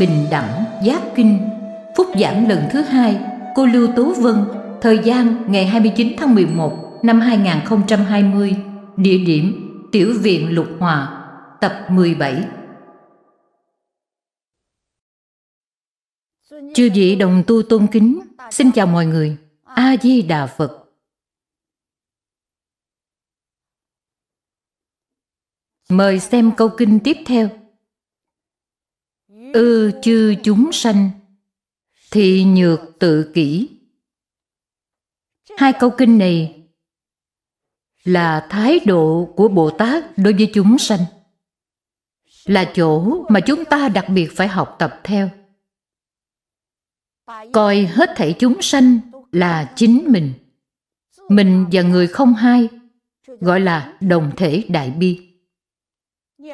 bình đẳng giác kinh phúc giảm lần thứ hai cô Lưu Tú Vân thời gian ngày 29 tháng 11 năm 2020 địa điểm Tiểu viện Lục Hòa tập 17 Chư vị đồng tu tôn kính Xin chào mọi người A-di-đà Phật Mời xem câu kinh tiếp theo ư chư chúng sanh thì nhược tự kỷ hai câu kinh này là thái độ của bồ tát đối với chúng sanh là chỗ mà chúng ta đặc biệt phải học tập theo coi hết thảy chúng sanh là chính mình mình và người không hai gọi là đồng thể đại bi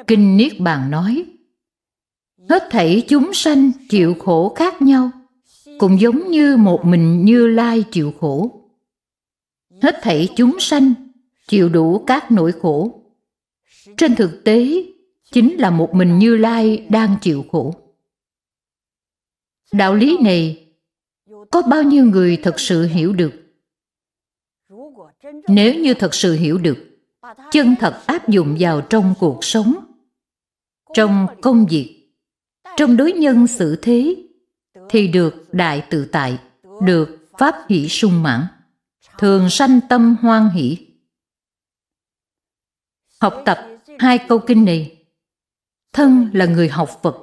kinh niết bàn nói hết thảy chúng sanh chịu khổ khác nhau cũng giống như một mình như lai chịu khổ hết thảy chúng sanh chịu đủ các nỗi khổ trên thực tế chính là một mình như lai đang chịu khổ đạo lý này có bao nhiêu người thật sự hiểu được nếu như thật sự hiểu được chân thật áp dụng vào trong cuộc sống trong công việc trong đối nhân xử thế thì được đại tự tại được pháp hỷ sung mãn thường sanh tâm hoan hỷ học tập hai câu kinh này thân là người học phật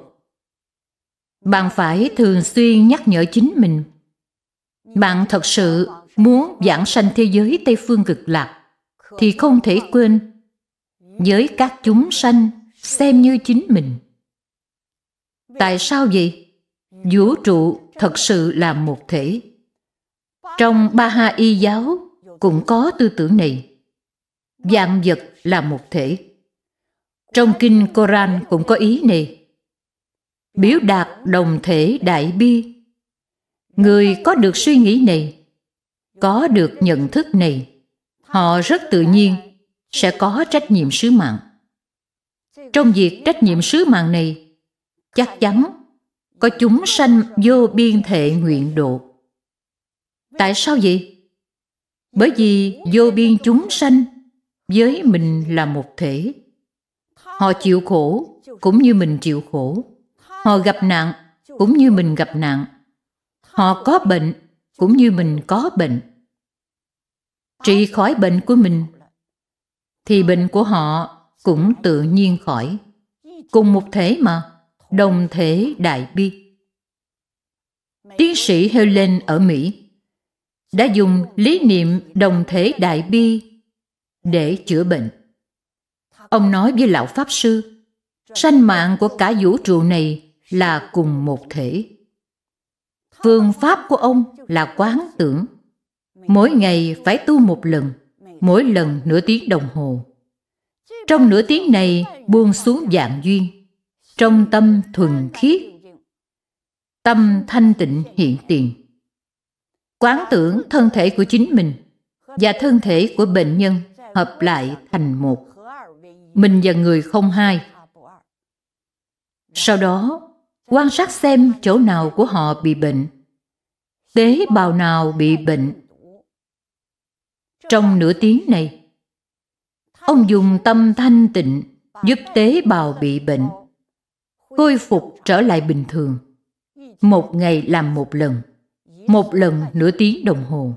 bạn phải thường xuyên nhắc nhở chính mình bạn thật sự muốn giảng sanh thế giới tây phương cực lạc thì không thể quên với các chúng sanh xem như chính mình Tại sao vậy? Vũ trụ thật sự là một thể. Trong ba ha y giáo cũng có tư tưởng này. vạn vật là một thể. Trong kinh Koran cũng có ý này. Biểu đạt đồng thể đại bi. Người có được suy nghĩ này, có được nhận thức này, họ rất tự nhiên sẽ có trách nhiệm sứ mạng. Trong việc trách nhiệm sứ mạng này, chắc chắn có chúng sanh vô biên thệ nguyện độ. Tại sao vậy? Bởi vì vô biên chúng sanh với mình là một thể. Họ chịu khổ cũng như mình chịu khổ. Họ gặp nạn cũng như mình gặp nạn. Họ có bệnh cũng như mình có bệnh. Trị khỏi bệnh của mình thì bệnh của họ cũng tự nhiên khỏi. Cùng một thể mà Đồng Thế Đại Bi. Tiến sĩ Helen ở Mỹ đã dùng lý niệm đồng thể đại bi để chữa bệnh. Ông nói với lão Pháp Sư, sanh mạng của cả vũ trụ này là cùng một thể. Phương pháp của ông là quán tưởng. Mỗi ngày phải tu một lần, mỗi lần nửa tiếng đồng hồ. Trong nửa tiếng này buông xuống dạng duyên trong tâm thuần khiết tâm thanh tịnh hiện tiền quán tưởng thân thể của chính mình và thân thể của bệnh nhân hợp lại thành một mình và người không hai sau đó quan sát xem chỗ nào của họ bị bệnh tế bào nào bị bệnh trong nửa tiếng này ông dùng tâm thanh tịnh giúp tế bào bị bệnh khôi phục trở lại bình thường. Một ngày làm một lần, một lần nửa tiếng đồng hồ.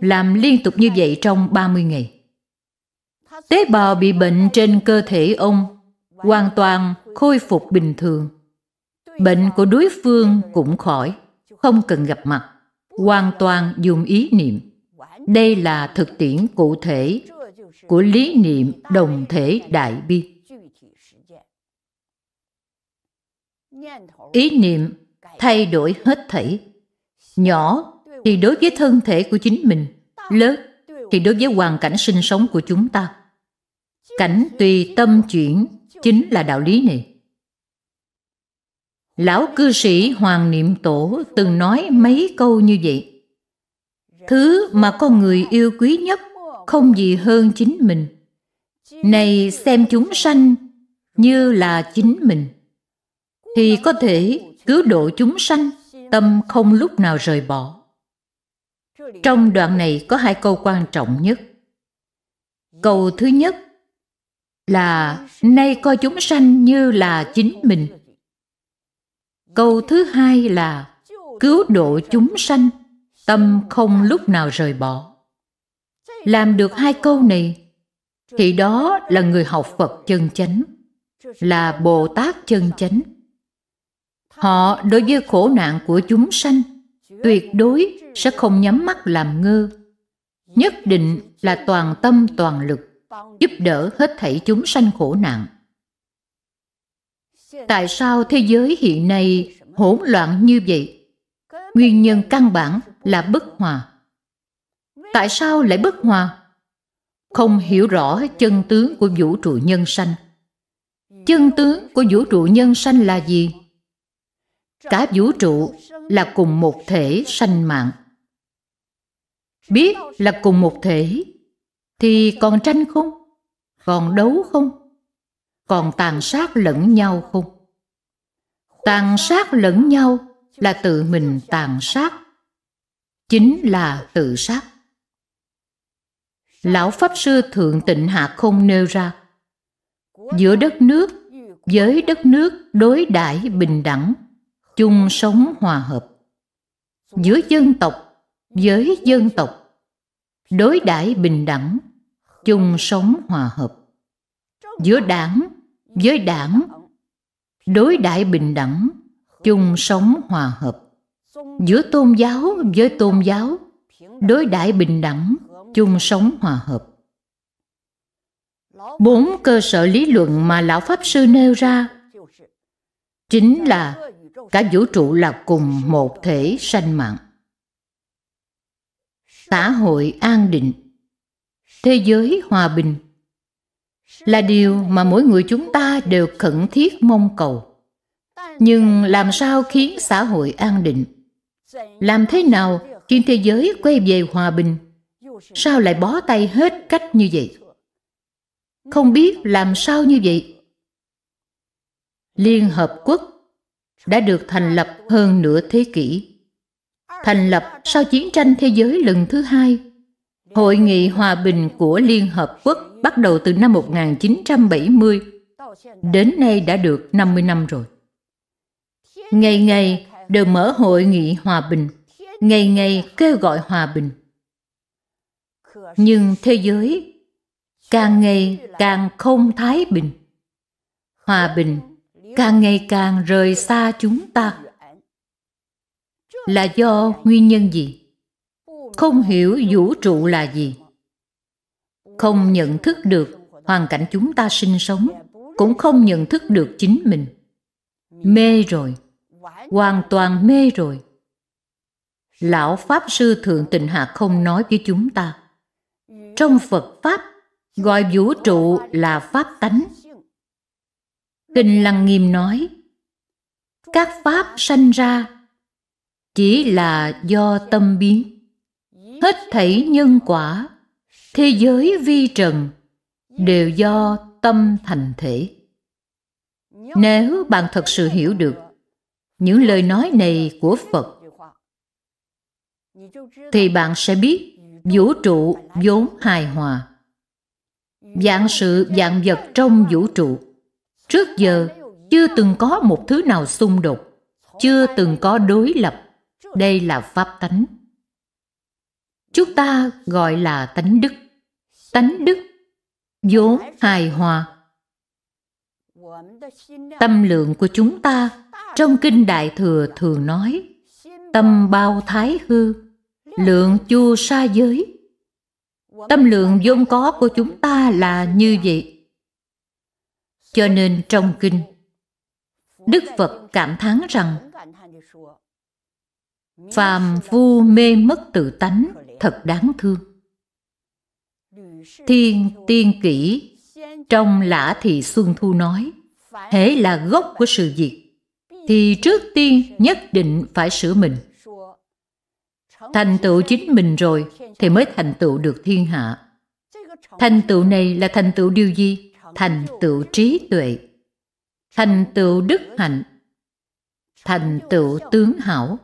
Làm liên tục như vậy trong 30 ngày. Tế bào bị bệnh trên cơ thể ông hoàn toàn khôi phục bình thường. Bệnh của đối phương cũng khỏi, không cần gặp mặt, hoàn toàn dùng ý niệm. Đây là thực tiễn cụ thể của lý niệm đồng thể đại bi. ý niệm thay đổi hết thảy nhỏ thì đối với thân thể của chính mình lớn thì đối với hoàn cảnh sinh sống của chúng ta cảnh tùy tâm chuyển chính là đạo lý này lão cư sĩ hoàng niệm tổ từng nói mấy câu như vậy thứ mà con người yêu quý nhất không gì hơn chính mình này xem chúng sanh như là chính mình thì có thể cứu độ chúng sanh, tâm không lúc nào rời bỏ. Trong đoạn này có hai câu quan trọng nhất. Câu thứ nhất là nay coi chúng sanh như là chính mình. Câu thứ hai là cứu độ chúng sanh, tâm không lúc nào rời bỏ. Làm được hai câu này thì đó là người học Phật chân chánh, là Bồ Tát chân chánh. Họ đối với khổ nạn của chúng sanh tuyệt đối sẽ không nhắm mắt làm ngơ. Nhất định là toàn tâm toàn lực giúp đỡ hết thảy chúng sanh khổ nạn. Tại sao thế giới hiện nay hỗn loạn như vậy? Nguyên nhân căn bản là bất hòa. Tại sao lại bất hòa? Không hiểu rõ chân tướng của vũ trụ nhân sanh. Chân tướng của vũ trụ nhân sanh là gì? cả vũ trụ là cùng một thể sanh mạng biết là cùng một thể thì còn tranh không còn đấu không còn tàn sát lẫn nhau không tàn sát lẫn nhau là tự mình tàn sát chính là tự sát lão pháp sư thượng tịnh hạ không nêu ra giữa đất nước với đất nước đối đãi bình đẳng chung sống hòa hợp giữa dân tộc với dân tộc đối đãi bình đẳng chung sống hòa hợp giữa đảng với đảng đối đãi bình đẳng chung sống hòa hợp giữa tôn giáo với tôn giáo đối đãi bình đẳng chung sống hòa hợp bốn cơ sở lý luận mà lão pháp sư nêu ra chính là cả vũ trụ là cùng một thể sanh mạng xã hội an định thế giới hòa bình là điều mà mỗi người chúng ta đều khẩn thiết mong cầu nhưng làm sao khiến xã hội an định làm thế nào khiến thế giới quay về hòa bình sao lại bó tay hết cách như vậy không biết làm sao như vậy liên hợp quốc đã được thành lập hơn nửa thế kỷ. Thành lập sau chiến tranh thế giới lần thứ hai, Hội nghị Hòa bình của Liên Hợp Quốc bắt đầu từ năm 1970, đến nay đã được 50 năm rồi. Ngày ngày đều mở hội nghị hòa bình, ngày ngày kêu gọi hòa bình. Nhưng thế giới càng ngày càng không thái bình. Hòa bình càng ngày càng rời xa chúng ta là do nguyên nhân gì không hiểu vũ trụ là gì không nhận thức được hoàn cảnh chúng ta sinh sống cũng không nhận thức được chính mình mê rồi hoàn toàn mê rồi lão pháp sư thượng tịnh hạ không nói với chúng ta trong phật pháp gọi vũ trụ là pháp tánh Kinh Lăng Nghiêm nói, các pháp sanh ra chỉ là do tâm biến. Hết thảy nhân quả, thế giới vi trần đều do tâm thành thể. Nếu bạn thật sự hiểu được những lời nói này của Phật thì bạn sẽ biết vũ trụ vốn hài hòa. Dạng sự dạng vật trong vũ trụ Trước giờ chưa từng có một thứ nào xung đột, chưa từng có đối lập. Đây là pháp tánh. Chúng ta gọi là tánh đức. Tánh đức vốn hài hòa. Tâm lượng của chúng ta trong kinh Đại thừa thường nói: tâm bao thái hư, lượng chu sa giới. Tâm lượng vốn có của chúng ta là như vậy cho nên trong kinh, Đức Phật cảm thán rằng phàm phu mê mất tự tánh thật đáng thương. Thiên tiên kỷ trong lã thị Xuân Thu nói, hễ là gốc của sự việc, thì trước tiên nhất định phải sửa mình. Thành tựu chính mình rồi thì mới thành tựu được thiên hạ. Thành tựu này là thành tựu điều gì? thành tựu trí tuệ thành tựu đức hạnh thành tựu tướng hảo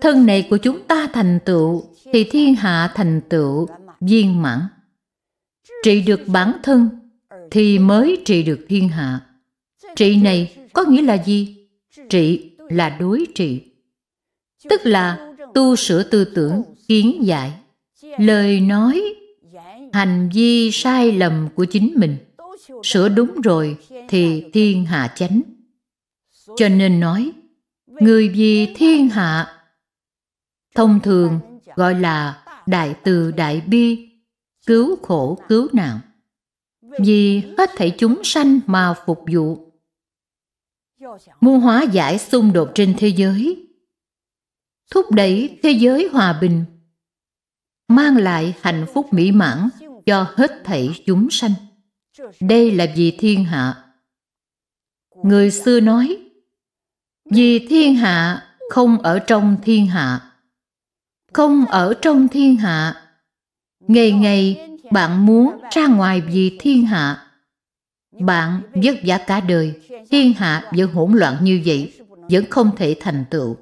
thân này của chúng ta thành tựu thì thiên hạ thành tựu viên mãn trị được bản thân thì mới trị được thiên hạ trị này có nghĩa là gì trị là đối trị tức là tu sửa tư tưởng kiến giải lời nói hành vi sai lầm của chính mình sửa đúng rồi thì thiên hạ chánh cho nên nói người vì thiên hạ thông thường gọi là đại từ đại bi cứu khổ cứu nạn vì hết thảy chúng sanh mà phục vụ muốn hóa giải xung đột trên thế giới thúc đẩy thế giới hòa bình mang lại hạnh phúc mỹ mãn cho hết thảy chúng sanh. Đây là vì thiên hạ. Người xưa nói, vì thiên hạ không ở trong thiên hạ. Không ở trong thiên hạ. Ngày ngày bạn muốn ra ngoài vì thiên hạ. Bạn vất vả cả đời, thiên hạ vẫn hỗn loạn như vậy, vẫn không thể thành tựu.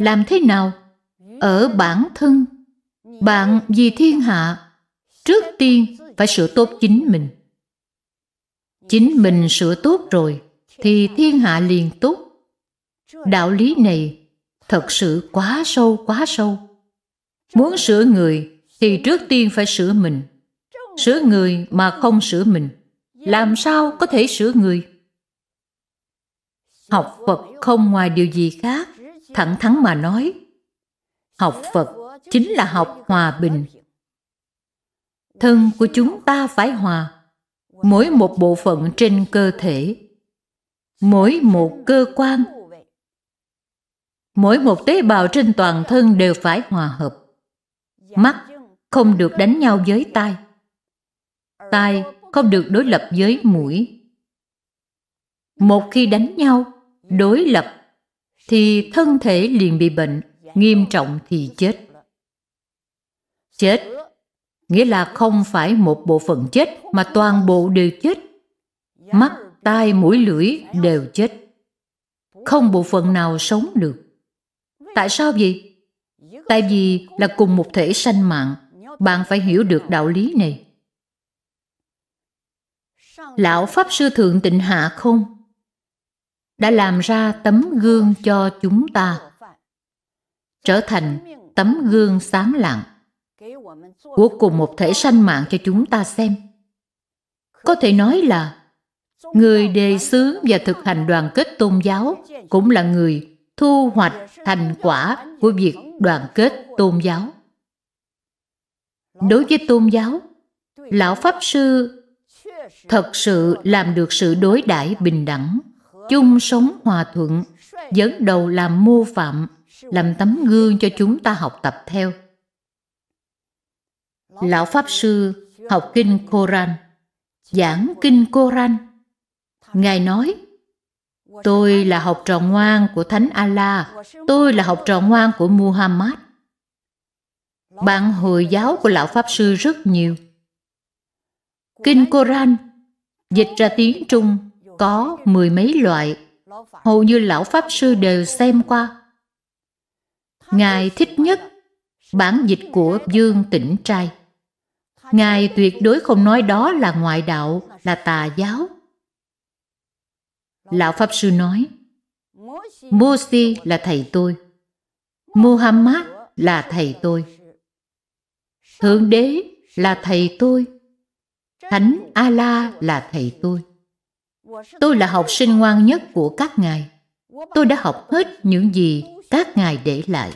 Làm thế nào? Ở bản thân bạn vì thiên hạ, trước tiên phải sửa tốt chính mình. Chính mình sửa tốt rồi, thì thiên hạ liền tốt. Đạo lý này thật sự quá sâu quá sâu. Muốn sửa người thì trước tiên phải sửa mình. Sửa người mà không sửa mình, làm sao có thể sửa người? Học Phật không ngoài điều gì khác, thẳng thắn mà nói. Học Phật chính là học hòa bình thân của chúng ta phải hòa mỗi một bộ phận trên cơ thể mỗi một cơ quan mỗi một tế bào trên toàn thân đều phải hòa hợp mắt không được đánh nhau với tai tai không được đối lập với mũi một khi đánh nhau đối lập thì thân thể liền bị bệnh nghiêm trọng thì chết chết. Nghĩa là không phải một bộ phận chết mà toàn bộ đều chết. Mắt, tai, mũi, lưỡi đều chết. Không bộ phận nào sống được. Tại sao vậy? Tại vì là cùng một thể sanh mạng, bạn phải hiểu được đạo lý này. Lão Pháp Sư Thượng Tịnh Hạ không? Đã làm ra tấm gương cho chúng ta, trở thành tấm gương sáng lặng của cùng một thể sanh mạng cho chúng ta xem có thể nói là người đề xướng và thực hành đoàn kết tôn giáo cũng là người thu hoạch thành quả của việc đoàn kết tôn giáo đối với tôn giáo lão pháp sư thật sự làm được sự đối đãi bình đẳng chung sống hòa thuận dẫn đầu làm mô phạm làm tấm gương cho chúng ta học tập theo lão pháp sư học kinh Koran, giảng kinh Koran. Ngài nói: Tôi là học trò ngoan của Thánh Allah, tôi là học trò ngoan của Muhammad. Bạn Hồi giáo của lão pháp sư rất nhiều. Kinh Koran dịch ra tiếng Trung có mười mấy loại, hầu như lão pháp sư đều xem qua. Ngài thích nhất bản dịch của Dương Tỉnh Trai. Ngài tuyệt đối không nói đó là ngoại đạo, là tà giáo. Lão Pháp Sư nói, Mosi là thầy tôi, Muhammad là thầy tôi, Thượng Đế là thầy tôi, Thánh Ala là thầy tôi. Tôi là học sinh ngoan nhất của các ngài. Tôi đã học hết những gì các ngài để lại.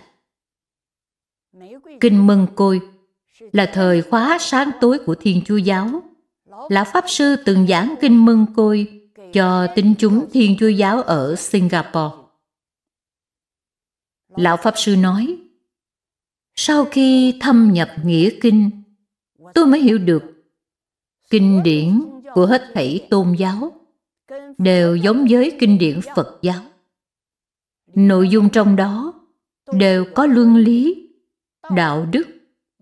Kinh mừng Côi là thời khóa sáng tối của Thiên Chúa Giáo. Lão Pháp Sư từng giảng kinh mừng côi cho tín chúng Thiên Chúa Giáo ở Singapore. Lão Pháp Sư nói, sau khi thâm nhập nghĩa kinh, tôi mới hiểu được kinh điển của hết thảy tôn giáo đều giống với kinh điển Phật giáo. Nội dung trong đó đều có luân lý, đạo đức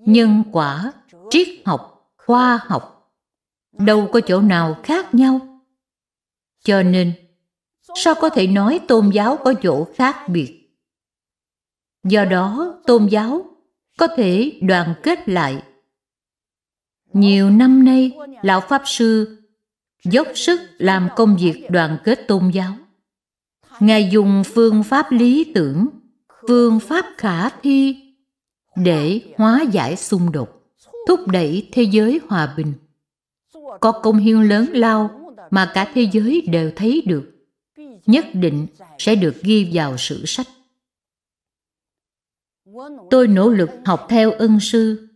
nhân quả, triết học, khoa học đâu có chỗ nào khác nhau. Cho nên, sao có thể nói tôn giáo có chỗ khác biệt? Do đó, tôn giáo có thể đoàn kết lại. Nhiều năm nay, lão pháp sư dốc sức làm công việc đoàn kết tôn giáo. Ngài dùng phương pháp lý tưởng, phương pháp khả thi để hóa giải xung đột, thúc đẩy thế giới hòa bình. Có công hiến lớn lao mà cả thế giới đều thấy được, nhất định sẽ được ghi vào sử sách. Tôi nỗ lực học theo ân sư,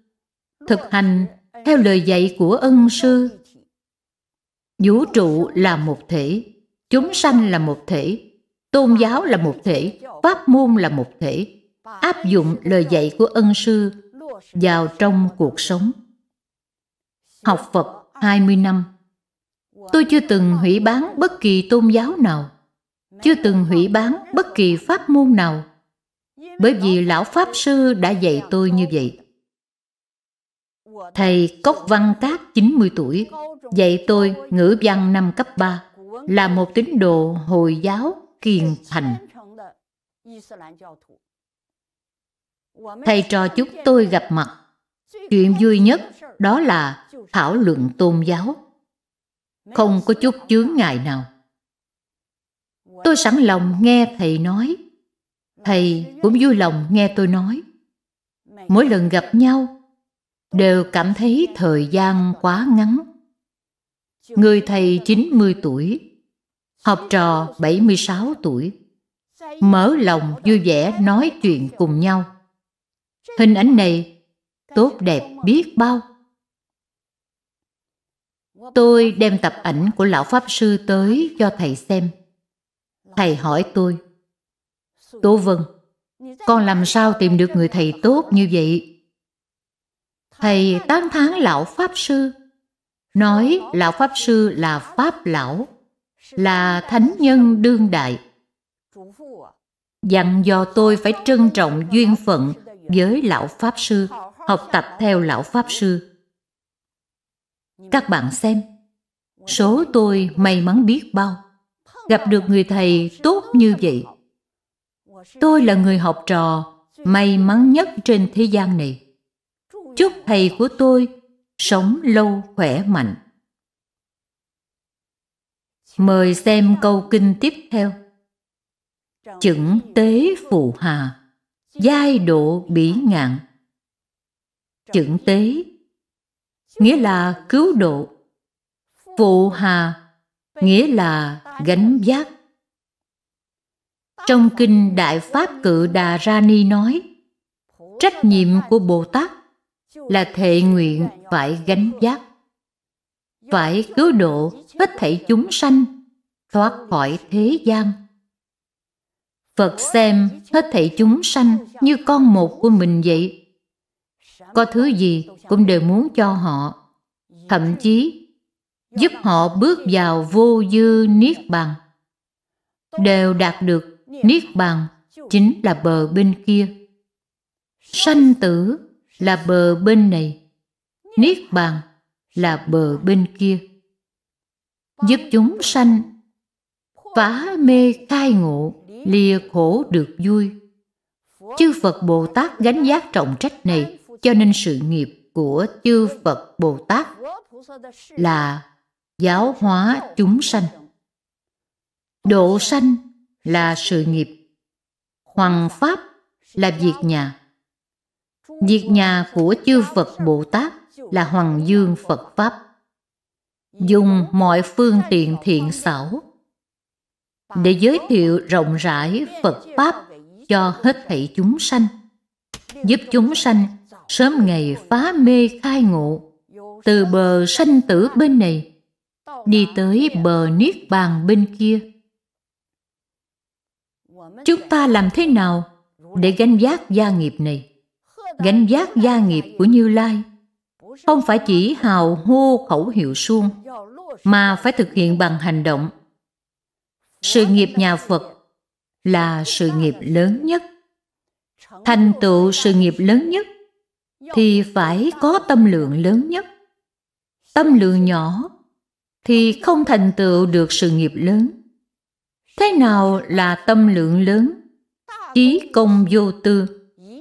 thực hành theo lời dạy của ân sư. Vũ trụ là một thể, chúng sanh là một thể, tôn giáo là một thể, pháp môn là một thể, áp dụng lời dạy của ân sư vào trong cuộc sống. Học Phật 20 năm Tôi chưa từng hủy bán bất kỳ tôn giáo nào, chưa từng hủy bán bất kỳ pháp môn nào, bởi vì Lão Pháp Sư đã dạy tôi như vậy. Thầy Cốc Văn Cát 90 tuổi dạy tôi ngữ văn năm cấp 3 là một tín đồ Hồi giáo kiền thành thầy trò chúng tôi gặp mặt chuyện vui nhất đó là thảo luận tôn giáo không có chút chướng ngại nào tôi sẵn lòng nghe thầy nói thầy cũng vui lòng nghe tôi nói mỗi lần gặp nhau đều cảm thấy thời gian quá ngắn người thầy 90 tuổi học trò 76 tuổi mở lòng vui vẻ nói chuyện cùng nhau Hình ảnh này tốt đẹp biết bao. Tôi đem tập ảnh của lão Pháp Sư tới cho thầy xem. Thầy hỏi tôi, Tố Vân, con làm sao tìm được người thầy tốt như vậy? Thầy tán thán lão Pháp Sư, nói lão Pháp Sư là Pháp Lão, là thánh nhân đương đại. Dặn dò tôi phải trân trọng duyên phận với lão pháp sư học tập theo lão pháp sư các bạn xem số tôi may mắn biết bao gặp được người thầy tốt như vậy tôi là người học trò may mắn nhất trên thế gian này chúc thầy của tôi sống lâu khỏe mạnh mời xem câu kinh tiếp theo chững tế phụ hà giai độ bỉ ngạn chưởng tế nghĩa là cứu độ phụ hà nghĩa là gánh vác trong kinh đại pháp cự đà ra ni nói trách nhiệm của bồ tát là thệ nguyện phải gánh vác phải cứu độ hết thảy chúng sanh thoát khỏi thế gian Phật xem hết thảy chúng sanh như con một của mình vậy. Có thứ gì cũng đều muốn cho họ, thậm chí giúp họ bước vào vô dư niết bàn. Đều đạt được niết bàn chính là bờ bên kia. Sanh tử là bờ bên này, niết bàn là bờ bên kia. Giúp chúng sanh phá mê khai ngộ lìa khổ được vui. Chư Phật Bồ Tát gánh giác trọng trách này cho nên sự nghiệp của chư Phật Bồ Tát là giáo hóa chúng sanh. Độ sanh là sự nghiệp, hoàng pháp là việc nhà. Việc nhà của chư Phật Bồ Tát là hoàng dương Phật Pháp. Dùng mọi phương tiện thiện xảo để giới thiệu rộng rãi Phật Pháp cho hết thảy chúng sanh, giúp chúng sanh sớm ngày phá mê khai ngộ, từ bờ sanh tử bên này, đi tới bờ niết bàn bên kia. Chúng ta làm thế nào để gánh vác gia nghiệp này? Gánh vác gia nghiệp của Như Lai không phải chỉ hào hô khẩu hiệu suông mà phải thực hiện bằng hành động sự nghiệp nhà phật là sự nghiệp lớn nhất thành tựu sự nghiệp lớn nhất thì phải có tâm lượng lớn nhất tâm lượng nhỏ thì không thành tựu được sự nghiệp lớn thế nào là tâm lượng lớn chí công vô tư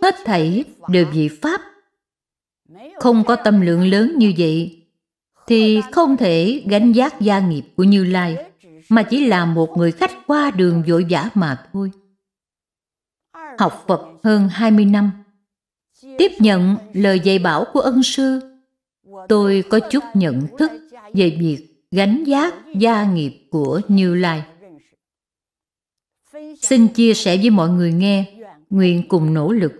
hết thảy đều vị pháp không có tâm lượng lớn như vậy thì không thể gánh giác gia nghiệp của như lai mà chỉ là một người khách qua đường vội vã mà thôi. Học Phật hơn 20 năm, tiếp nhận lời dạy bảo của ân sư, tôi có chút nhận thức về việc gánh giác gia nghiệp của Như Lai. Xin chia sẻ với mọi người nghe, nguyện cùng nỗ lực.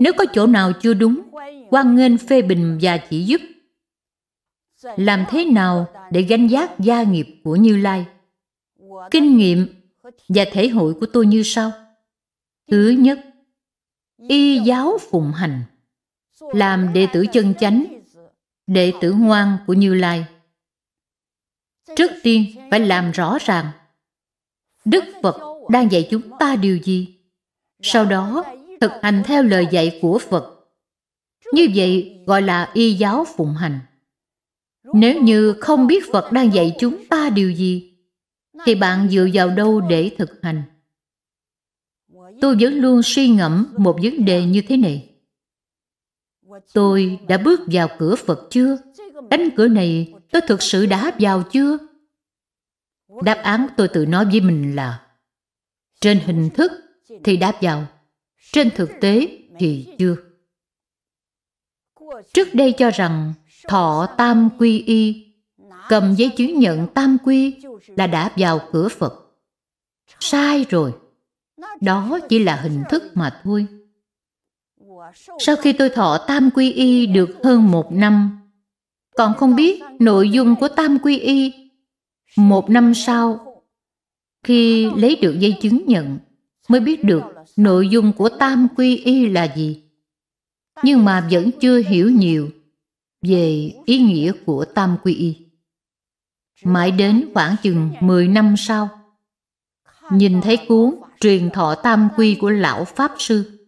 Nếu có chỗ nào chưa đúng, quan nghênh phê bình và chỉ giúp làm thế nào để gánh giác gia nghiệp của Như Lai. Kinh nghiệm và thể hội của tôi như sau. Thứ nhất, y giáo phụng hành, làm đệ tử chân chánh, đệ tử ngoan của Như Lai. Trước tiên phải làm rõ ràng Đức Phật đang dạy chúng ta điều gì. Sau đó thực hành theo lời dạy của Phật. Như vậy gọi là y giáo phụng hành nếu như không biết phật đang dạy chúng ta điều gì thì bạn dựa vào đâu để thực hành tôi vẫn luôn suy ngẫm một vấn đề như thế này tôi đã bước vào cửa phật chưa cánh cửa này tôi thực sự đã vào chưa đáp án tôi tự nói với mình là trên hình thức thì đáp vào trên thực tế thì chưa trước đây cho rằng thọ tam quy y cầm giấy chứng nhận tam quy là đã vào cửa phật sai rồi đó chỉ là hình thức mà thôi sau khi tôi thọ tam quy y được hơn một năm còn không biết nội dung của tam quy y một năm sau khi lấy được giấy chứng nhận mới biết được nội dung của tam quy y là gì nhưng mà vẫn chưa hiểu nhiều về ý nghĩa của tam quy y. Mãi đến khoảng chừng 10 năm sau, nhìn thấy cuốn truyền thọ tam quy của lão Pháp Sư,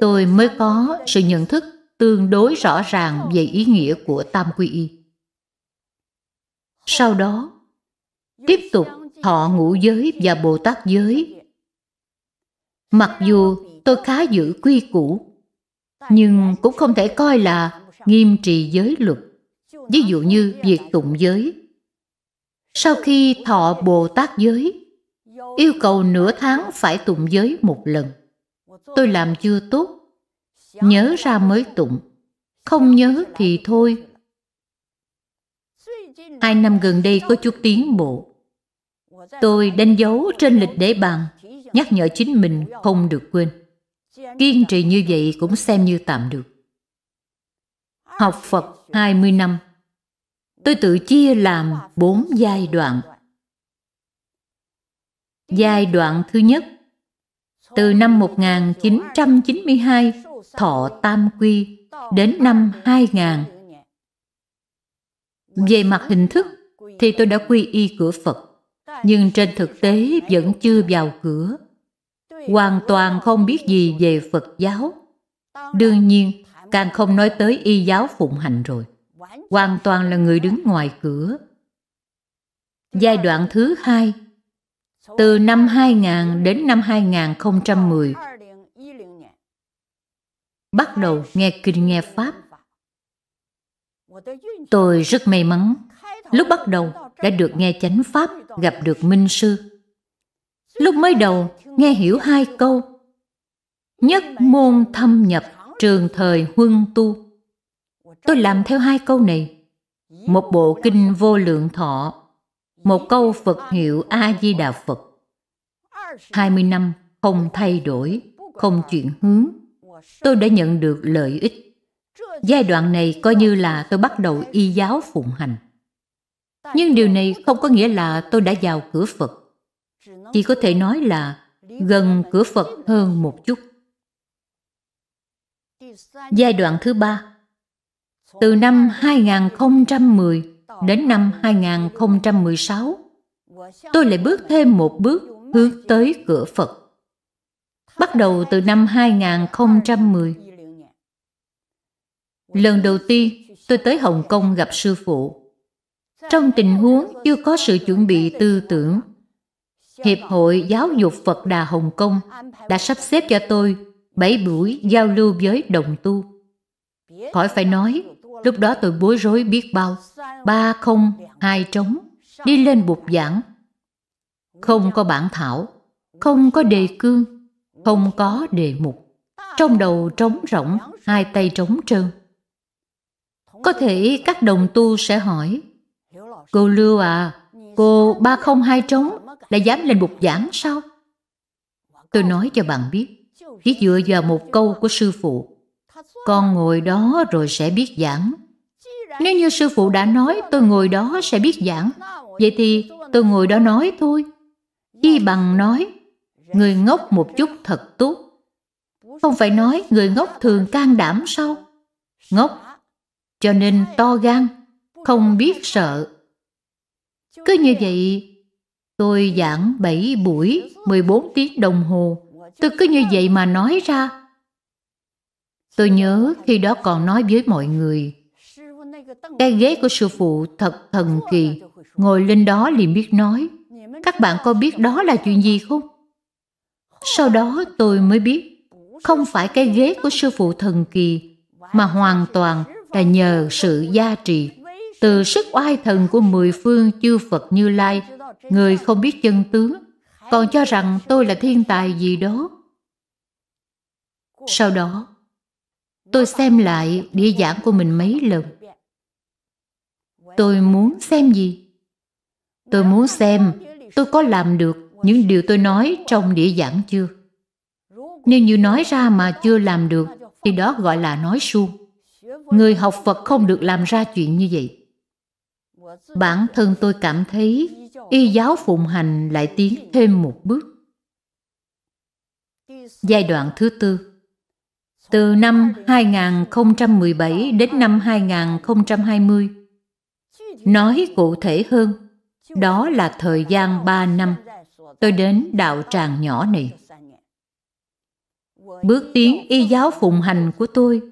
tôi mới có sự nhận thức tương đối rõ ràng về ý nghĩa của tam quy y. Sau đó, tiếp tục thọ ngũ giới và Bồ Tát giới. Mặc dù tôi khá giữ quy củ, nhưng cũng không thể coi là nghiêm trì giới luật ví dụ như việc tụng giới sau khi thọ bồ tát giới yêu cầu nửa tháng phải tụng giới một lần tôi làm chưa tốt nhớ ra mới tụng không nhớ thì thôi hai năm gần đây có chút tiến bộ tôi đánh dấu trên lịch để bàn nhắc nhở chính mình không được quên kiên trì như vậy cũng xem như tạm được học Phật 20 năm, tôi tự chia làm bốn giai đoạn. Giai đoạn thứ nhất, từ năm 1992 thọ tam quy đến năm 2000. Về mặt hình thức thì tôi đã quy y cửa Phật, nhưng trên thực tế vẫn chưa vào cửa. Hoàn toàn không biết gì về Phật giáo. Đương nhiên, càng không nói tới y giáo phụng hành rồi hoàn toàn là người đứng ngoài cửa giai đoạn thứ hai từ năm 2000 đến năm 2010 bắt đầu nghe kinh nghe pháp tôi rất may mắn lúc bắt đầu đã được nghe chánh pháp gặp được minh sư lúc mới đầu nghe hiểu hai câu nhất môn thâm nhập trường thời huân tu tôi làm theo hai câu này một bộ kinh vô lượng thọ một câu phật hiệu a di đà phật hai mươi năm không thay đổi không chuyển hướng tôi đã nhận được lợi ích giai đoạn này coi như là tôi bắt đầu y giáo phụng hành nhưng điều này không có nghĩa là tôi đã vào cửa phật chỉ có thể nói là gần cửa phật hơn một chút giai đoạn thứ ba từ năm 2010 đến năm 2016 tôi lại bước thêm một bước hướng tới cửa Phật bắt đầu từ năm 2010 lần đầu tiên tôi tới Hồng Kông gặp sư phụ trong tình huống chưa có sự chuẩn bị tư tưởng Hiệp hội Giáo dục Phật Đà Hồng Kông đã sắp xếp cho tôi bảy buổi giao lưu với đồng tu. Khỏi phải nói, lúc đó tôi bối rối biết bao, ba không, hai trống, đi lên bục giảng. Không có bản thảo, không có đề cương, không có đề mục. Trong đầu trống rỗng, hai tay trống trơn. Có thể các đồng tu sẽ hỏi, Cô Lưu à, cô ba không hai trống, đã dám lên bục giảng sao? Tôi nói cho bạn biết, chỉ dựa vào một câu của sư phụ con ngồi đó rồi sẽ biết giảng nếu như sư phụ đã nói tôi ngồi đó sẽ biết giảng vậy thì tôi ngồi đó nói thôi chi bằng nói người ngốc một chút thật tốt không phải nói người ngốc thường can đảm sao ngốc cho nên to gan không biết sợ cứ như vậy tôi giảng bảy buổi mười bốn tiếng đồng hồ tôi cứ như vậy mà nói ra tôi nhớ khi đó còn nói với mọi người cái ghế của sư phụ thật thần kỳ ngồi lên đó liền biết nói các bạn có biết đó là chuyện gì không sau đó tôi mới biết không phải cái ghế của sư phụ thần kỳ mà hoàn toàn là nhờ sự gia trì từ sức oai thần của mười phương chư Phật Như Lai, người không biết chân tướng còn cho rằng tôi là thiên tài gì đó. Sau đó, tôi xem lại địa giảng của mình mấy lần. Tôi muốn xem gì? Tôi muốn xem tôi có làm được những điều tôi nói trong địa giảng chưa. Nếu như nói ra mà chưa làm được thì đó gọi là nói suông. Người học Phật không được làm ra chuyện như vậy. Bản thân tôi cảm thấy y giáo phụng hành lại tiến thêm một bước. Giai đoạn thứ tư Từ năm 2017 đến năm 2020 Nói cụ thể hơn, đó là thời gian 3 năm tôi đến đạo tràng nhỏ này. Bước tiến y giáo phụng hành của tôi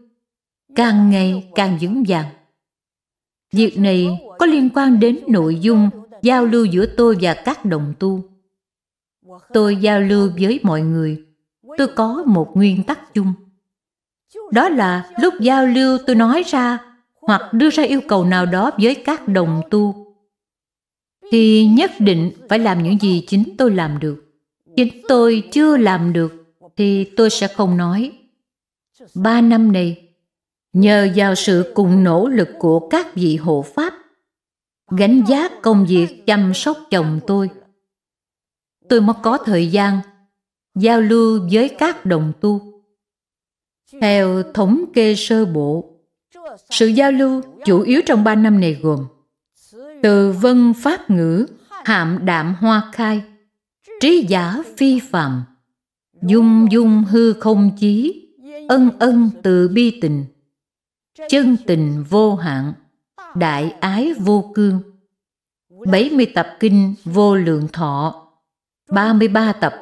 càng ngày càng vững vàng. Việc này có liên quan đến nội dung giao lưu giữa tôi và các đồng tu tôi giao lưu với mọi người tôi có một nguyên tắc chung đó là lúc giao lưu tôi nói ra hoặc đưa ra yêu cầu nào đó với các đồng tu thì nhất định phải làm những gì chính tôi làm được chính tôi chưa làm được thì tôi sẽ không nói ba năm này nhờ vào sự cùng nỗ lực của các vị hộ pháp gánh vác công việc chăm sóc chồng tôi tôi mới có thời gian giao lưu với các đồng tu theo thống kê sơ bộ sự giao lưu chủ yếu trong ba năm này gồm từ vân pháp ngữ hạm đạm hoa khai trí giả phi phạm dung dung hư không chí ân ân từ bi tình chân tình vô hạn đại ái vô cương 70 tập kinh vô lượng thọ 33 tập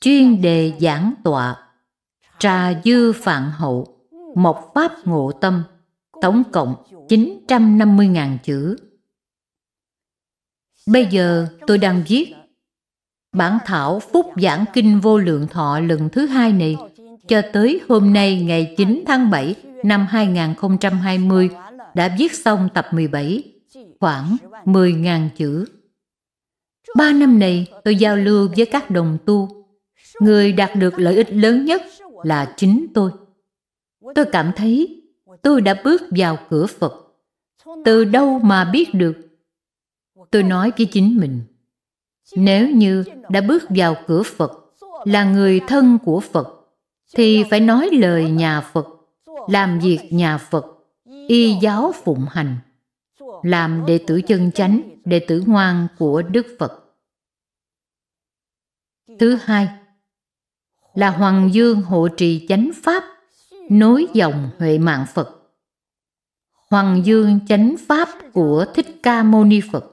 chuyên đề giảng tọa trà dư phạn hậu một pháp ngộ tâm tổng cộng 950.000 chữ Bây giờ tôi đang viết bản thảo phúc giảng kinh vô lượng thọ lần thứ hai này cho tới hôm nay ngày 9 tháng 7 năm 2020 đã viết xong tập 17, khoảng 10.000 chữ. Ba năm này tôi giao lưu với các đồng tu. Người đạt được lợi ích lớn nhất là chính tôi. Tôi cảm thấy tôi đã bước vào cửa Phật. Từ đâu mà biết được? Tôi nói với chính mình. Nếu như đã bước vào cửa Phật, là người thân của Phật, thì phải nói lời nhà Phật, làm việc nhà Phật, y giáo phụng hành, làm đệ tử chân chánh, đệ tử ngoan của Đức Phật. Thứ hai là Hoàng Dương hộ trì chánh pháp, nối dòng huệ mạng Phật. Hoàng Dương chánh pháp của Thích Ca Mâu Ni Phật.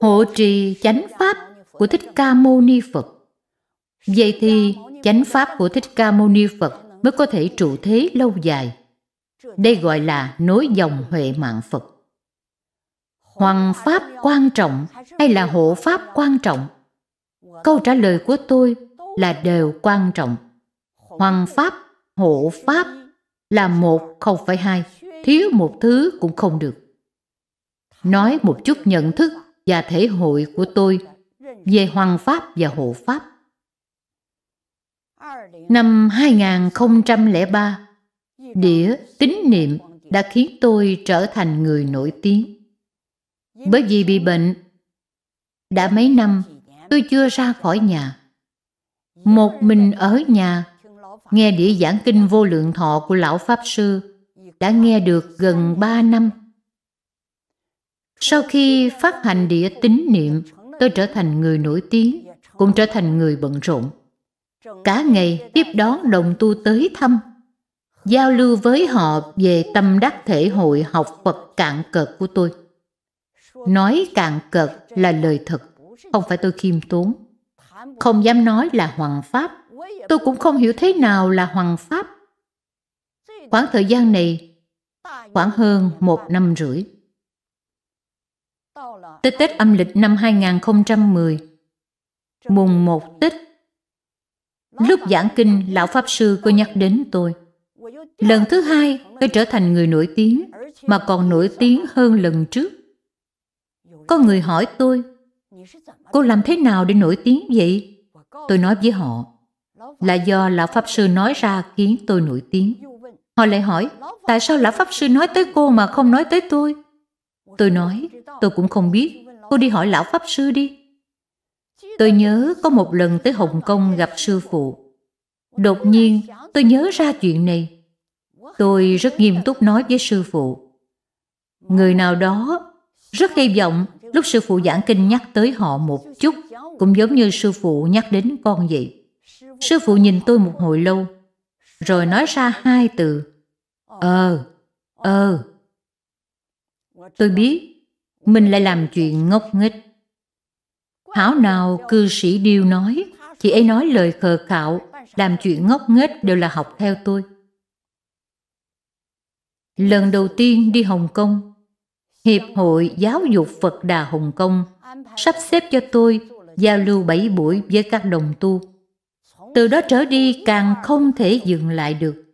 Hộ trì chánh pháp của Thích Ca Mâu Ni Phật. Vậy thì chánh pháp của Thích Ca Mâu Ni Phật mới có thể trụ thế lâu dài. Đây gọi là nối dòng huệ mạng Phật. Hoàng pháp quan trọng hay là hộ pháp quan trọng? Câu trả lời của tôi là đều quan trọng. Hoàng pháp, hộ pháp là một không phải hai, thiếu một thứ cũng không được. Nói một chút nhận thức và thể hội của tôi về hoàng pháp và hộ pháp. Năm 2003, đĩa tín niệm đã khiến tôi trở thành người nổi tiếng bởi vì bị bệnh đã mấy năm tôi chưa ra khỏi nhà một mình ở nhà nghe đĩa giảng kinh vô lượng thọ của lão pháp sư đã nghe được gần ba năm. Sau khi phát hành đĩa tín niệm, tôi trở thành người nổi tiếng, cũng trở thành người bận rộn. Cả ngày tiếp đón đồng tu tới thăm, giao lưu với họ về tâm đắc thể hội học Phật cạn cợt của tôi. Nói cạn cợt là lời thật, không phải tôi khiêm tốn. Không dám nói là hoàng pháp, tôi cũng không hiểu thế nào là hoàng pháp. Khoảng thời gian này, khoảng hơn một năm rưỡi. Tới Tết âm lịch năm 2010, mùng một Tết, lúc giảng kinh, Lão Pháp Sư có nhắc đến tôi. Lần thứ hai, tôi trở thành người nổi tiếng, mà còn nổi tiếng hơn lần trước. Có người hỏi tôi, cô làm thế nào để nổi tiếng vậy? Tôi nói với họ, là do lão Pháp Sư nói ra khiến tôi nổi tiếng. Họ lại hỏi, tại sao lão Pháp Sư nói tới cô mà không nói tới tôi? Tôi nói, tôi cũng không biết, cô đi hỏi lão Pháp Sư đi. Tôi nhớ có một lần tới Hồng Kông gặp sư phụ. Đột nhiên, tôi nhớ ra chuyện này. Tôi rất nghiêm túc nói với sư phụ. Người nào đó rất hy vọng lúc sư phụ giảng kinh nhắc tới họ một chút, cũng giống như sư phụ nhắc đến con vậy. Sư phụ nhìn tôi một hồi lâu, rồi nói ra hai từ. Ờ, ờ. Tôi biết, mình lại làm chuyện ngốc nghếch. Hảo nào cư sĩ Điêu nói, chị ấy nói lời khờ khạo, làm chuyện ngốc nghếch đều là học theo tôi. Lần đầu tiên đi Hồng Kông, Hiệp hội Giáo dục Phật Đà Hồng Kông sắp xếp cho tôi giao lưu bảy buổi với các đồng tu. Từ đó trở đi càng không thể dừng lại được.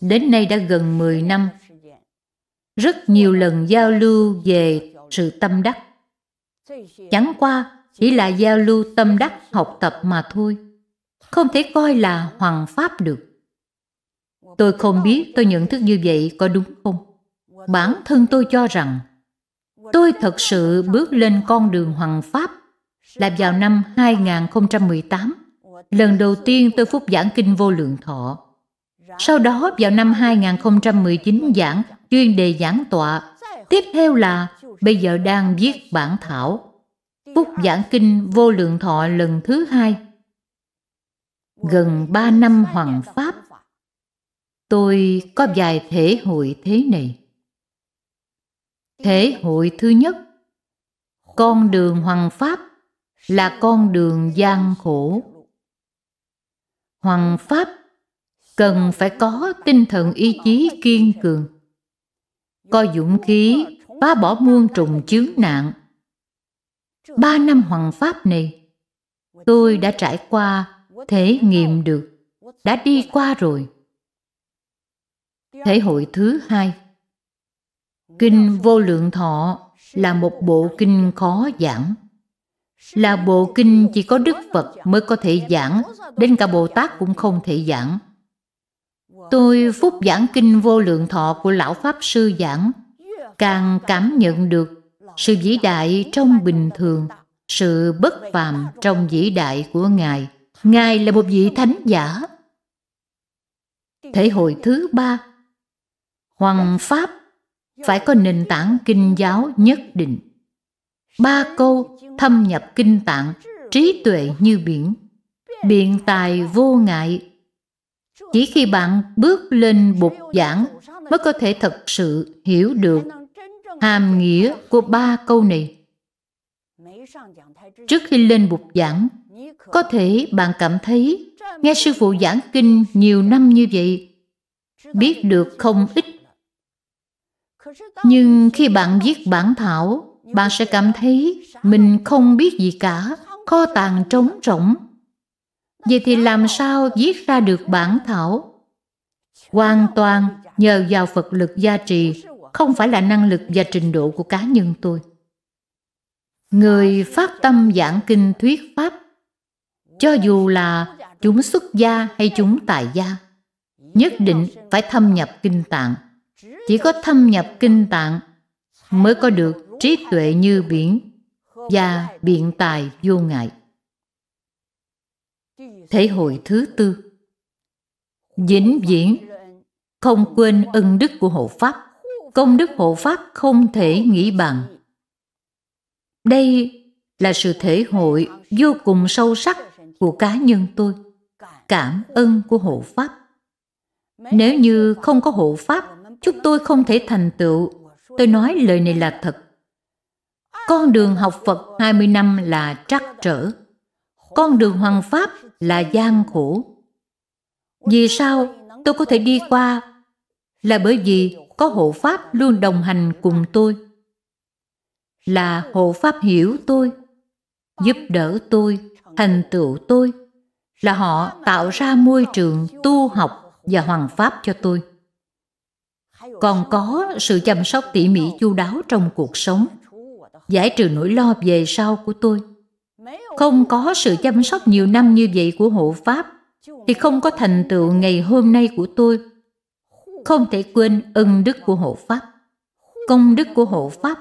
Đến nay đã gần 10 năm, rất nhiều lần giao lưu về sự tâm đắc. Chẳng qua chỉ là giao lưu tâm đắc học tập mà thôi, không thể coi là hoàng pháp được tôi không biết tôi nhận thức như vậy có đúng không bản thân tôi cho rằng tôi thật sự bước lên con đường hoàng pháp là vào năm 2018 lần đầu tiên tôi phúc giảng kinh vô lượng thọ sau đó vào năm 2019 giảng chuyên đề giảng tọa tiếp theo là bây giờ đang viết bản thảo phúc giảng kinh vô lượng thọ lần thứ hai gần ba năm hoàng pháp tôi có vài thể hội thế này thể hội thứ nhất con đường hoàng pháp là con đường gian khổ hoàng pháp cần phải có tinh thần ý chí kiên cường có dũng khí phá bỏ muôn trùng chướng nạn ba năm hoàng pháp này tôi đã trải qua thể nghiệm được đã đi qua rồi Thể hội thứ hai Kinh Vô Lượng Thọ là một bộ kinh khó giảng. Là bộ kinh chỉ có Đức Phật mới có thể giảng, đến cả Bồ Tát cũng không thể giảng. Tôi phúc giảng kinh Vô Lượng Thọ của Lão Pháp Sư giảng, càng cảm nhận được sự vĩ đại trong bình thường, sự bất phàm trong vĩ đại của Ngài. Ngài là một vị thánh giả. Thể hội thứ ba Hoằng Pháp phải có nền tảng kinh giáo nhất định. Ba câu thâm nhập kinh tạng, trí tuệ như biển, biện tài vô ngại. Chỉ khi bạn bước lên bục giảng mới có thể thật sự hiểu được hàm nghĩa của ba câu này. Trước khi lên bục giảng, có thể bạn cảm thấy nghe sư phụ giảng kinh nhiều năm như vậy, biết được không ít nhưng khi bạn viết bản thảo bạn sẽ cảm thấy mình không biết gì cả kho tàng trống rỗng vậy thì làm sao viết ra được bản thảo hoàn toàn nhờ vào phật lực gia trì không phải là năng lực và trình độ của cá nhân tôi người phát tâm giảng kinh thuyết pháp cho dù là chúng xuất gia hay chúng tại gia nhất định phải thâm nhập kinh tạng chỉ có thâm nhập kinh tạng mới có được trí tuệ như biển và biện tài vô ngại. Thể hội thứ tư Vĩnh viễn không quên ân đức của hộ pháp công đức hộ pháp không thể nghĩ bằng đây là sự thể hội vô cùng sâu sắc của cá nhân tôi cảm ơn của hộ pháp nếu như không có hộ pháp Chúng tôi không thể thành tựu. Tôi nói lời này là thật. Con đường học Phật 20 năm là trắc trở. Con đường hoàng pháp là gian khổ. Vì sao tôi có thể đi qua? Là bởi vì có hộ pháp luôn đồng hành cùng tôi. Là hộ pháp hiểu tôi, giúp đỡ tôi, thành tựu tôi. Là họ tạo ra môi trường tu học và hoàng pháp cho tôi còn có sự chăm sóc tỉ mỉ chu đáo trong cuộc sống giải trừ nỗi lo về sau của tôi không có sự chăm sóc nhiều năm như vậy của hộ pháp thì không có thành tựu ngày hôm nay của tôi không thể quên ân đức của hộ pháp công đức của hộ pháp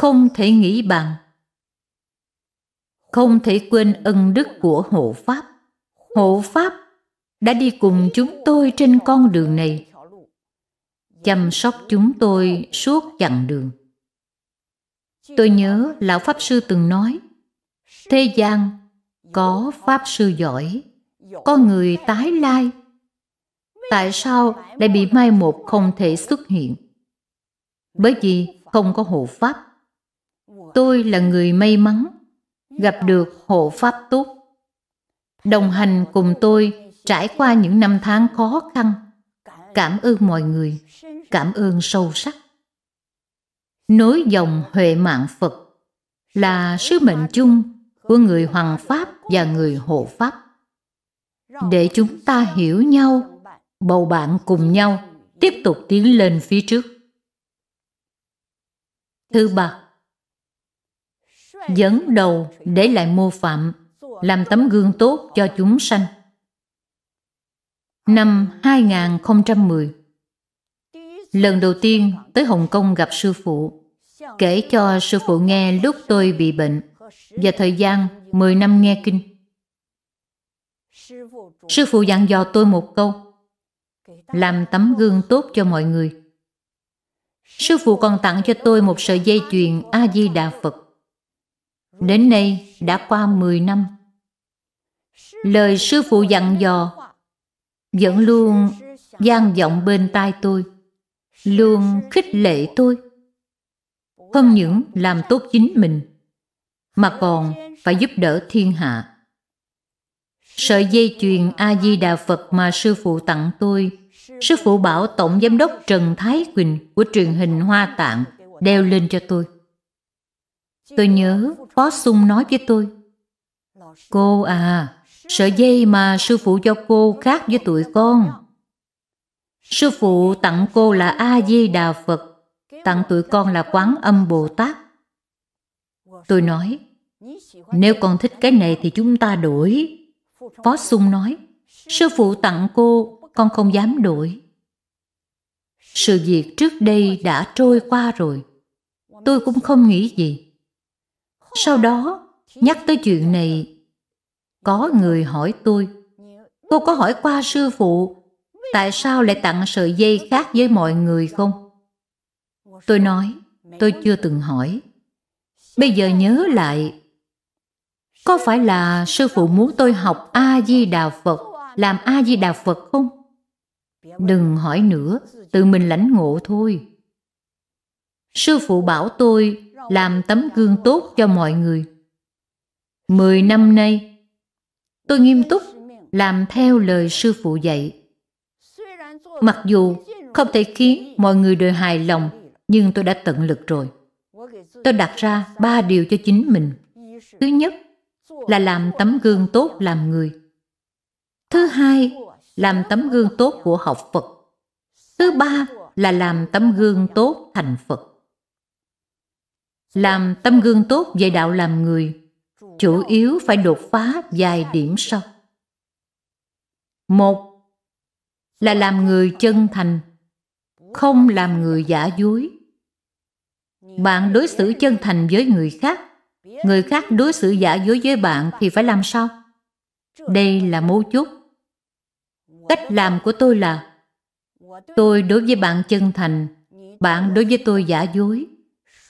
không thể nghĩ bằng không thể quên ân đức của hộ pháp hộ pháp đã đi cùng chúng tôi trên con đường này chăm sóc chúng tôi suốt chặng đường. Tôi nhớ Lão Pháp Sư từng nói, thế gian có Pháp Sư giỏi, có người tái lai. Tại sao lại bị mai một không thể xuất hiện? Bởi vì không có hộ Pháp. Tôi là người may mắn, gặp được hộ Pháp tốt. Đồng hành cùng tôi trải qua những năm tháng khó khăn. Cảm ơn mọi người, cảm ơn sâu sắc. Nối dòng Huệ Mạng Phật là sứ mệnh chung của người hoàng Pháp và người hộ Pháp. Để chúng ta hiểu nhau, bầu bạn cùng nhau, tiếp tục tiến lên phía trước. Thứ ba, dẫn đầu để lại mô phạm, làm tấm gương tốt cho chúng sanh. Năm 2010, Lần đầu tiên tới Hồng Kông gặp sư phụ, kể cho sư phụ nghe lúc tôi bị bệnh và thời gian 10 năm nghe kinh. Sư phụ dặn dò tôi một câu, làm tấm gương tốt cho mọi người. Sư phụ còn tặng cho tôi một sợi dây chuyền A-di-đà Phật. Đến nay đã qua 10 năm. Lời sư phụ dặn dò vẫn luôn gian vọng bên tai tôi luôn khích lệ tôi không những làm tốt chính mình mà còn phải giúp đỡ thiên hạ sợi dây chuyền a di đà phật mà sư phụ tặng tôi sư phụ bảo tổng giám đốc trần thái quỳnh của truyền hình hoa tạng đeo lên cho tôi tôi nhớ phó sung nói với tôi cô à sợi dây mà sư phụ cho cô khác với tụi con Sư phụ tặng cô là A-di-đà Phật, tặng tụi con là Quán Âm Bồ Tát. Tôi nói, nếu con thích cái này thì chúng ta đổi. Phó Sung nói, sư phụ tặng cô, con không dám đổi. Sự việc trước đây đã trôi qua rồi. Tôi cũng không nghĩ gì. Sau đó, nhắc tới chuyện này, có người hỏi tôi, cô có hỏi qua sư phụ tại sao lại tặng sợi dây khác với mọi người không? Tôi nói, tôi chưa từng hỏi. Bây giờ nhớ lại, có phải là sư phụ muốn tôi học A-di-đà Phật, làm A-di-đà Phật không? Đừng hỏi nữa, tự mình lãnh ngộ thôi. Sư phụ bảo tôi làm tấm gương tốt cho mọi người. Mười năm nay, tôi nghiêm túc làm theo lời sư phụ dạy Mặc dù không thể khiến mọi người đều hài lòng, nhưng tôi đã tận lực rồi. Tôi đặt ra ba điều cho chính mình. Thứ nhất là làm tấm gương tốt làm người. Thứ hai, làm tấm gương tốt của học Phật. Thứ ba là làm tấm gương tốt thành Phật. Làm tấm gương tốt về đạo làm người, chủ yếu phải đột phá vài điểm sau. Một là làm người chân thành không làm người giả dối bạn đối xử chân thành với người khác người khác đối xử giả dối với bạn thì phải làm sao đây là mấu chốt cách làm của tôi là tôi đối với bạn chân thành bạn đối với tôi giả dối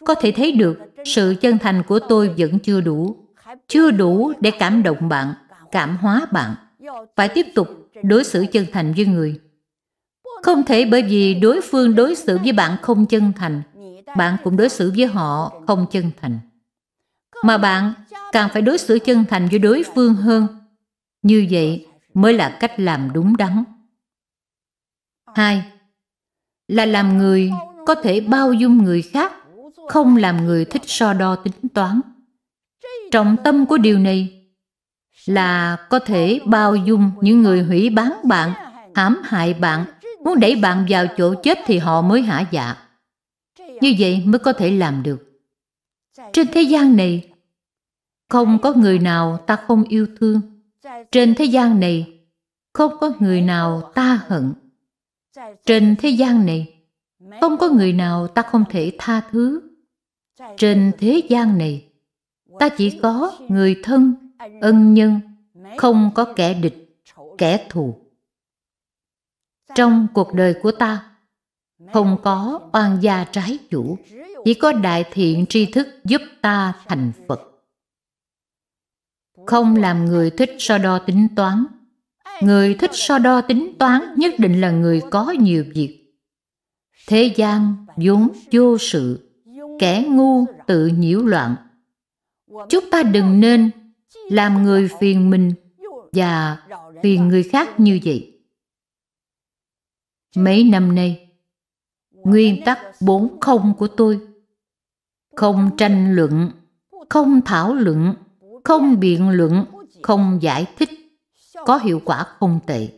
có thể thấy được sự chân thành của tôi vẫn chưa đủ chưa đủ để cảm động bạn cảm hóa bạn phải tiếp tục đối xử chân thành với người không thể bởi vì đối phương đối xử với bạn không chân thành bạn cũng đối xử với họ không chân thành mà bạn càng phải đối xử chân thành với đối phương hơn như vậy mới là cách làm đúng đắn hai là làm người có thể bao dung người khác không làm người thích so đo tính toán trọng tâm của điều này là có thể bao dung những người hủy bán bạn, hãm hại bạn, muốn đẩy bạn vào chỗ chết thì họ mới hả dạ. Như vậy mới có thể làm được. Trên thế gian này, không có người nào ta không yêu thương. Trên thế gian này, không có người nào ta hận. Trên thế gian này, không có người nào ta không thể tha thứ. Trên thế gian này, ta chỉ có người thân ân nhân không có kẻ địch kẻ thù trong cuộc đời của ta không có oan gia trái chủ chỉ có đại thiện tri thức giúp ta thành phật không làm người thích so đo tính toán người thích so đo tính toán nhất định là người có nhiều việc thế gian vốn vô sự kẻ ngu tự nhiễu loạn chúng ta đừng nên làm người phiền mình và phiền người khác như vậy. Mấy năm nay, nguyên tắc bốn không của tôi không tranh luận, không thảo luận, không biện luận, không giải thích có hiệu quả không tệ.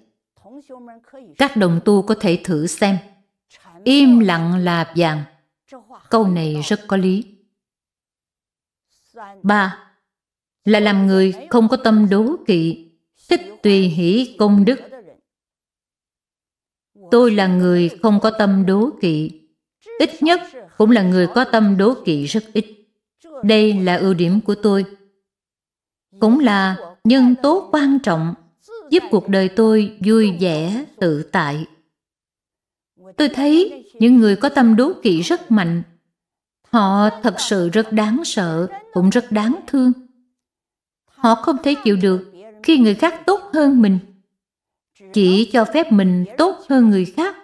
Các đồng tu có thể thử xem. Im lặng là vàng. Câu này rất có lý. 3 là làm người không có tâm đố kỵ, thích tùy hỷ công đức. Tôi là người không có tâm đố kỵ, ít nhất cũng là người có tâm đố kỵ rất ít. Đây là ưu điểm của tôi. Cũng là nhân tố quan trọng giúp cuộc đời tôi vui vẻ, tự tại. Tôi thấy những người có tâm đố kỵ rất mạnh. Họ thật sự rất đáng sợ, cũng rất đáng thương. Họ không thể chịu được khi người khác tốt hơn mình. Chỉ cho phép mình tốt hơn người khác.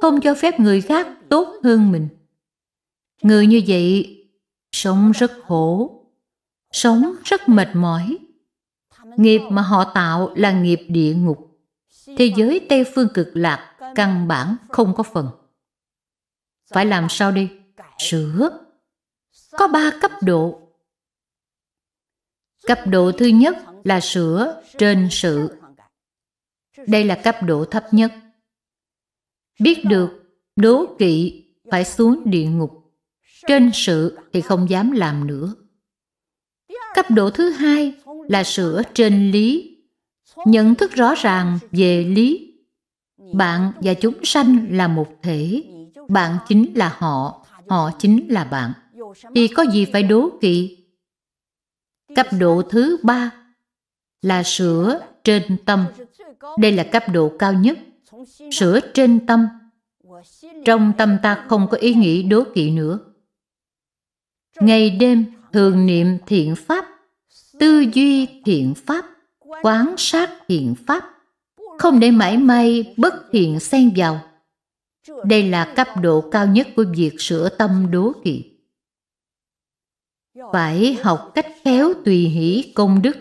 Không cho phép người khác tốt hơn mình. Người như vậy sống rất khổ, sống rất mệt mỏi. Nghiệp mà họ tạo là nghiệp địa ngục. Thế giới Tây Phương cực lạc căn bản không có phần. Phải làm sao đây? Sửa. Có ba cấp độ Cấp độ thứ nhất là sửa trên sự. Đây là cấp độ thấp nhất. Biết được đố kỵ phải xuống địa ngục. Trên sự thì không dám làm nữa. Cấp độ thứ hai là sửa trên lý. Nhận thức rõ ràng về lý. Bạn và chúng sanh là một thể. Bạn chính là họ, họ chính là bạn. Thì có gì phải đố kỵ cấp độ thứ ba là sửa trên tâm đây là cấp độ cao nhất sửa trên tâm trong tâm ta không có ý nghĩ đố kỵ nữa ngày đêm thường niệm thiện pháp tư duy thiện pháp quán sát thiện pháp không để mãi may bất thiện xen vào đây là cấp độ cao nhất của việc sửa tâm đố kỵ phải học cách khéo tùy hỷ công đức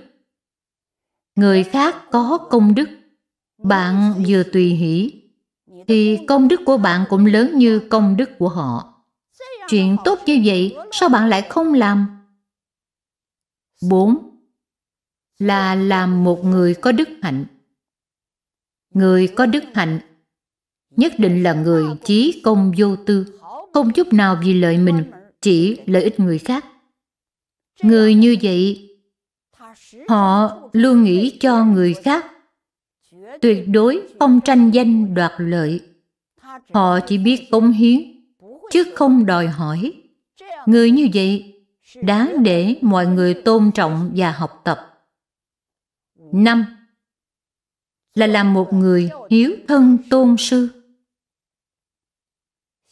người khác có công đức bạn vừa tùy hỷ thì công đức của bạn cũng lớn như công đức của họ chuyện tốt như vậy sao bạn lại không làm bốn Là làm một người có đức hạnh Người có đức hạnh nhất định là người trí công vô tư, không chút nào vì lợi mình, chỉ lợi ích người khác người như vậy họ luôn nghĩ cho người khác tuyệt đối không tranh danh đoạt lợi họ chỉ biết cống hiến chứ không đòi hỏi người như vậy đáng để mọi người tôn trọng và học tập năm là làm một người hiếu thân tôn sư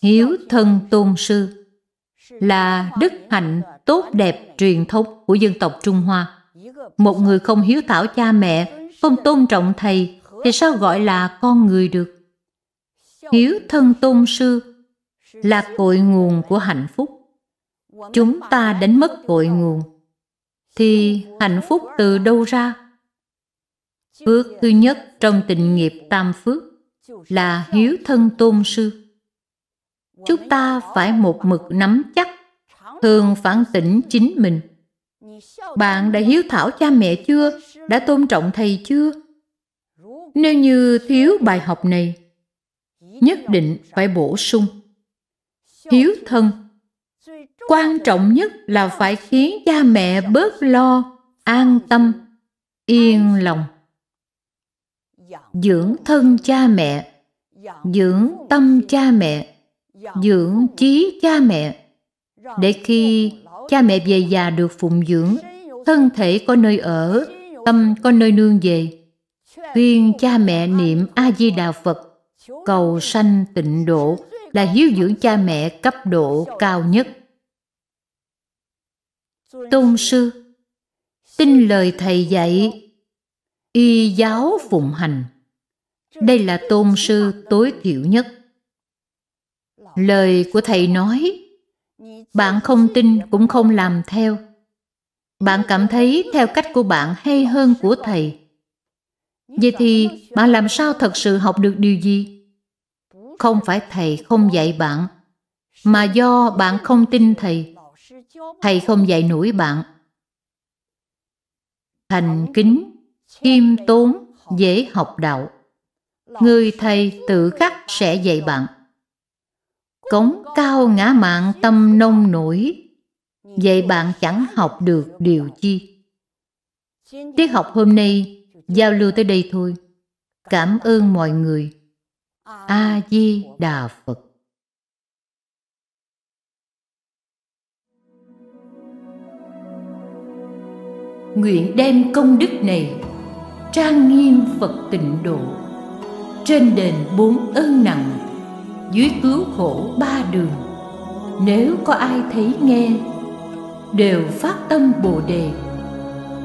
hiếu thân tôn sư là đức hạnh tốt đẹp truyền thống của dân tộc Trung Hoa. Một người không hiếu thảo cha mẹ, không tôn trọng thầy thì sao gọi là con người được? Hiếu thân tôn sư là cội nguồn của hạnh phúc. Chúng ta đánh mất cội nguồn thì hạnh phúc từ đâu ra? Phước thứ nhất trong tình nghiệp tam phước là hiếu thân tôn sư chúng ta phải một mực nắm chắc, thường phản tỉnh chính mình. Bạn đã hiếu thảo cha mẹ chưa? Đã tôn trọng thầy chưa? Nếu như thiếu bài học này, nhất định phải bổ sung. Hiếu thân Quan trọng nhất là phải khiến cha mẹ bớt lo, an tâm, yên lòng. Dưỡng thân cha mẹ, dưỡng tâm cha mẹ, dưỡng trí cha mẹ để khi cha mẹ về già được phụng dưỡng thân thể có nơi ở tâm có nơi nương về khuyên cha mẹ niệm a di đà phật cầu sanh tịnh độ là hiếu dưỡng cha mẹ cấp độ cao nhất tôn sư tin lời thầy dạy y giáo phụng hành đây là tôn sư tối thiểu nhất lời của thầy nói bạn không tin cũng không làm theo bạn cảm thấy theo cách của bạn hay hơn của thầy vậy thì bạn làm sao thật sự học được điều gì không phải thầy không dạy bạn mà do bạn không tin thầy thầy không dạy nổi bạn thành kính khiêm tốn dễ học đạo người thầy tự khắc sẽ dạy bạn cống cao ngã mạng tâm nông nổi vậy bạn chẳng học được điều chi tiết học hôm nay giao lưu tới đây thôi cảm ơn mọi người a di đà phật nguyện đem công đức này trang nghiêm phật tịnh độ trên đền bốn ơn nặng dưới cứu khổ ba đường nếu có ai thấy nghe đều phát tâm bồ đề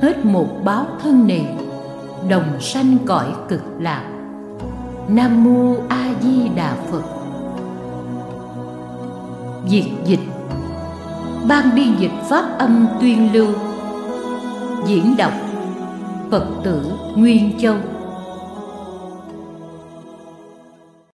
hết một báo thân này đồng sanh cõi cực lạc nam mô a di đà phật diệt dịch ban biên dịch pháp âm tuyên lưu diễn đọc phật tử nguyên châu